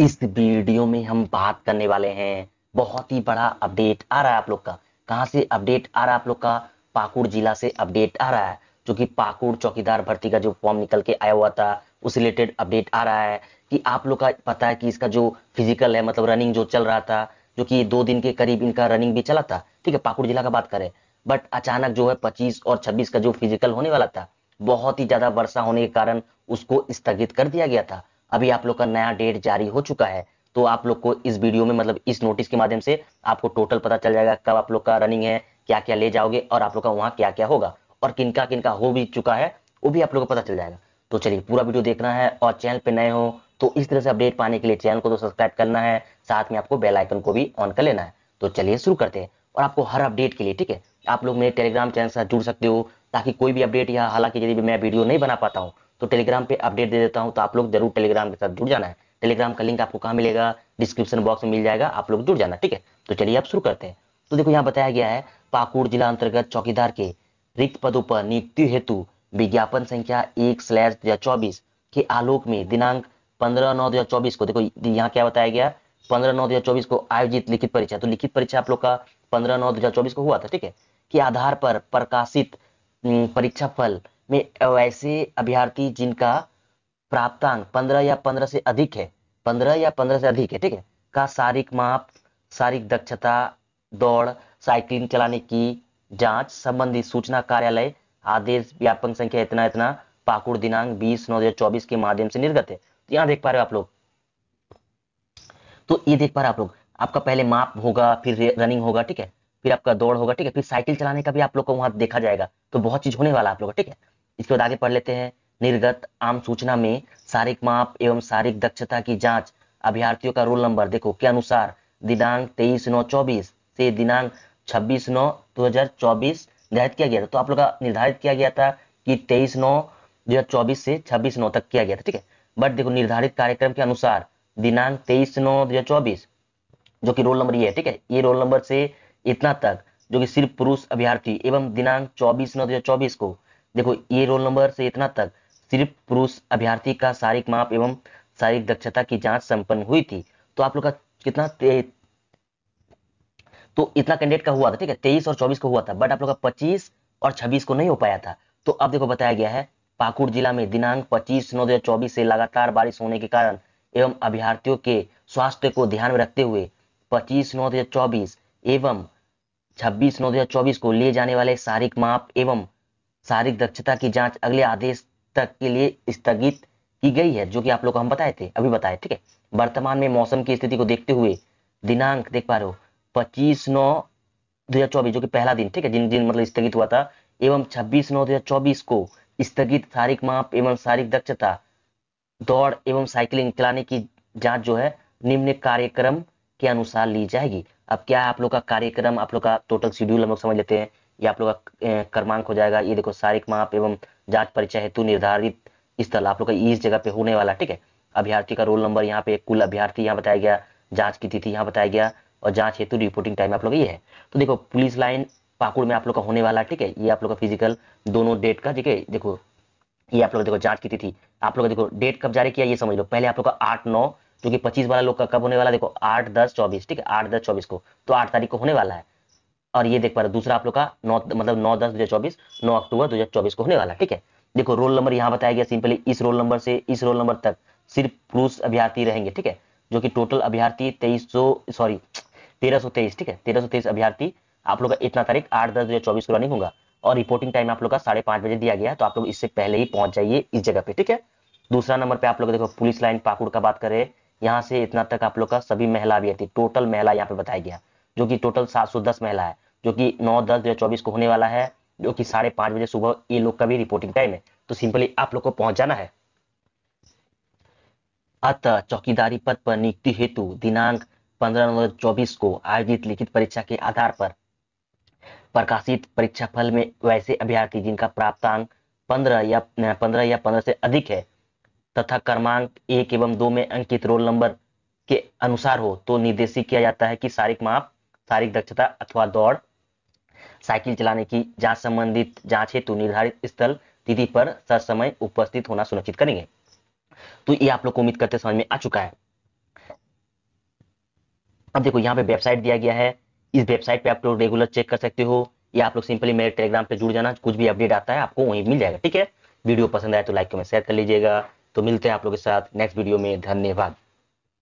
इस वीडियो में हम बात करने वाले हैं बहुत ही बड़ा अपडेट आ रहा है आप लोग का कहा से अपडेट आ रहा है आप लोग का पाकुड़ जिला से अपडेट आ रहा है जो कि पाकुड़ चौकीदार भर्ती का जो फॉर्म निकल के आया हुआ था उस रिलेटेड अपडेट आ रहा है कि आप लोग का पता है कि इसका जो फिजिकल है मतलब रनिंग जो चल रहा था जो कि दो दिन के करीब इनका रनिंग भी चला था ठीक है पाकुड़ जिला का बात करें बट अचानक जो है पच्चीस और छब्बीस का जो फिजिकल होने वाला था बहुत ही ज्यादा वर्षा होने के कारण उसको स्थगित कर दिया गया था अभी आप लोग का नया डेट जारी हो चुका है तो आप लोग को इस वीडियो में मतलब इस नोटिस के माध्यम से आपको टोटल पता चल जाएगा कब आप लोग का रनिंग है क्या क्या ले जाओगे और आप लोग का वहाँ क्या क्या होगा और किनका किनका हो भी चुका है वो भी आप लोग को पता चल जाएगा तो चलिए पूरा वीडियो देखना है और चैनल पे नए हो तो इस तरह से अपडेट पाने के लिए चैनल को तो सब्सक्राइब करना है साथ में आपको बेल आइकन को भी ऑन कर लेना है तो चलिए शुरू करते हैं और आपको हर अपडेट के लिए ठीक है आप लोग मेरे टेलीग्राम चैनल से जुड़ सकते हो ताकि कोई भी अपडेट या हालांकि यदि मैं वीडियो नहीं बना पाता हूँ तो टेलीग्राम पे अपडेट दे देता हूँ तो आप लोग जरूर टेलीग्राम के साथ जुड़ जाना है टेलीग्राम का लिंक आपको कहाँ मिलेगा डिस्क्रिप्शन बॉक्स में मिल जाएगा आप लोग जुड़ जाना ठीक है तो चलिए आप शुरू करते हैं तो देखो यहाँ बताया गया है पाकुड़ जिला अंतर्गत चौकीदार के रिक्त पदों पर नियुक्ति हेतु विज्ञापन संख्या एक स्लैश दो के आलोक में दिनांक पंद्रह नौ दो को देखो यहाँ क्या बताया गया पंद्रह नौ दो को आयोजित लिखित परीक्षा तो लिखित परीक्षा आप लोग का पंद्रह नौ दो को हुआ था ठीक है के आधार पर प्रकाशित परीक्षा फल में ऐसे अभ्यर्थी जिनका प्राप्तांक पंद्रह या पंद्रह से अधिक है पंद्रह या पंद्रह से अधिक है ठीक है का शारीरिक माप शारीरिक दक्षता दौड़ साइकिलिंग चलाने की जांच संबंधी सूचना कार्यालय आदेश व्यापक संख्या इतना इतना पाकुड़ दिनांक बीस नौ चौबीस के माध्यम से निर्गत है तो यहाँ देख पा रहे हो आप लोग तो ये देख पा रहे आप लोग आपका पहले माप होगा फिर रनिंग होगा ठीक है फिर आपका दौड़ होगा ठीक है फिर साइकिल चलाने का भी आप लोग को वहां देखा जाएगा तो बहुत चीज होने वाला आप लोग ठीक है इसके बाद आगे पढ़ लेते हैं निर्गत आम सूचना में शारीरिक माप एवं शारीरिक दक्षता की जांच अभ्यार्थियों का रोल नंबर देखो के अनुसार दिनांक तेईस नौ चौबीस से दिनांक छब्बीस नौ दो हजार चौबीस निर्धारित किया गया था तो आप लोग का निर्धारित किया गया था कि तेईस नौ दो हजार चौबीस से छब्बीस नौ तक किया गया था ठीक है बट देखो निर्धारित कार्यक्रम के अनुसार दिनांक तेईस नौ दो हजार चौबीस जो कि रोल नंबर ये है ठीक है ये रोल नंबर से इतना तक जो कि सिर्फ पुरुष अभ्यार्थी एवं दिनांक चौबीस नौ दो हजार चौबीस को देखो ये रोल नंबर से इतना तक सिर्फ पुरुष अभ्यर्थी का शारीरिक माप एवं शारीरिक दक्षता की जांच संपन्न हुई थी तो आप लोग का कितना तो इतना कैंडिडेट का हुआ था ठीक है तेईस और चौबीस को हुआ था बट आप लोग का पच्चीस और छब्बीस को नहीं हो पाया था तो अब देखो बताया गया है पाकुड़ जिला में दिनांक पच्चीस नौ दो से लगातार बारिश होने के कारण एवं अभ्यार्थियों के स्वास्थ्य को ध्यान में रखते हुए पच्चीस नौ दो एवं छब्बीस नौ दो को ले जाने वाले शारीरिक माप एवं शारीरिक दक्षता की जांच अगले आदेश तक के लिए स्थगित की गई है जो कि आप लोग को हम बताए थे अभी बताए ठीक है वर्तमान में मौसम की स्थिति को देखते हुए दिनांक देख पा रहे हो पच्चीस नौ चौबीस जो कि पहला दिन ठीक है जिन दिन मतलब स्थगित हुआ था एवं छब्बीस नौ चौबीस को स्थगित शारीरिक माप एवं शारीरिक दक्षता दौड़ एवं साइकिलिंग चलाने की जांच जो है निम्न कार्यक्रम के अनुसार ली जाएगी अब क्या है आप लोग का कार्यक्रम आप लोग का टोटल शेड्यूल हम लोग समझ लेते हैं ये आप लोग का क्रमांक हो जाएगा ये देखो शारीरिक माप एवं जांच परिचय हेतु निर्धारित स्थल आप लोग का इस जगह पे होने वाला ठीक है अभ्यर्थी का रोल नंबर यहाँ पे कुल अभ्यर्थी यहाँ बताया गया जांच की तिथि यहाँ बताया गया और जांच हेतु रिपोर्टिंग टाइम आप लोग ये है तो देखो पुलिस लाइन पाकुड़ में आप लोग का होने वाला ठीक है ये आप लोग का फिजिकल दोनों डेट का ठीक है देखो ये आप लोग देखो जांच की तिथि आप लोग देखो डेट कब जारी किया ये समझ लो पहले आप लोग का आठ नौ क्योंकि पच्चीस वाला लोग का कब होने वाला देखो आठ दस चौबीस ठीक है आठ दस चौबीस को तो आठ तारीख को होने वाला है और ये देख पा रहे दूसरा आप लोग का नौ मतलब नौ दस दो चौबीस नौ अक्टूबर दो हजार चौबीस को होने वाला ठीक है देखो रोल नंबर यहाँ बताया गया सिंपली इस रोल नंबर से इस रोल नंबर तक सिर्फ पुरुष अभ्यर्थी रहेंगे ठीक है जो कि टोटल अभ्यर्थी तेईस सॉरी तेरह सौ तेईस ठीक है तेरह सौ तेईस अभ्यर्थी आप लोग का इतना तारीख आठ दस दो हजार चौबीस को रनिंग होगा और रिपोर्टिंग टाइम आप लोग का साढ़े पांच बजे दिया गया तो आप लोग इससे पहले ही पहुंच जाइए इस जगह पे ठीक है दूसरा नंबर पे आप लोग देखो पुलिस लाइन पाकुड़ का बात करें यहाँ से इतना तक आप लोग का सभी महिला अभ्यर्थी टोटल महिला यहाँ पे बताया गया जो कि टोटल सात सौ दस महिला है जो कि नौ दस दो हज़ार चौबीस को होने वाला है जो कि साढ़े पांच बजे सुबह ये लोग का भी रिपोर्टिंग टाइम है तो सिंपली आप लोग को पहुंच जाना है अतः चौकीदारी पद पर नियुक्ति हेतु दिनांक पंद्रह नवंबर चौबीस को आयोजित लिखित परीक्षा के आधार पर प्रकाशित परीक्षा फल में वैसे अभ्यर्थी जिनका प्राप्तांक पंद्रह या पंद्रह या पंद्रह से अधिक है तथा क्रमांक एक एवं दो में अंकित रोल नंबर के अनुसार हो तो निर्देशित किया जाता है कि शारीरिक माप शारीरिक दक्षता अथवा दौड़ साइकिल चलाने की जांच संबंधित जांच हेतु निर्धारित स्थल तिथि पर ससमय उपस्थित होना सुनिश्चित करेंगे तो ये आप लोग को उम्मीद करते समझ में आ चुका है अब देखो यहाँ पे वेबसाइट दिया गया है इस वेबसाइट पे आप लोग रेगुलर चेक कर सकते हो या आप लोग सिंपली मेरे टेलीग्राम पे जुड़ जाना कुछ भी अपडेट आता है आपको वहीं मिल जाएगा ठीक है वीडियो पसंद आए तो लाइक कमेंट शेयर कर लीजिएगा तो मिलते हैं आप लोग के साथ नेक्स्ट वीडियो में धन्यवाद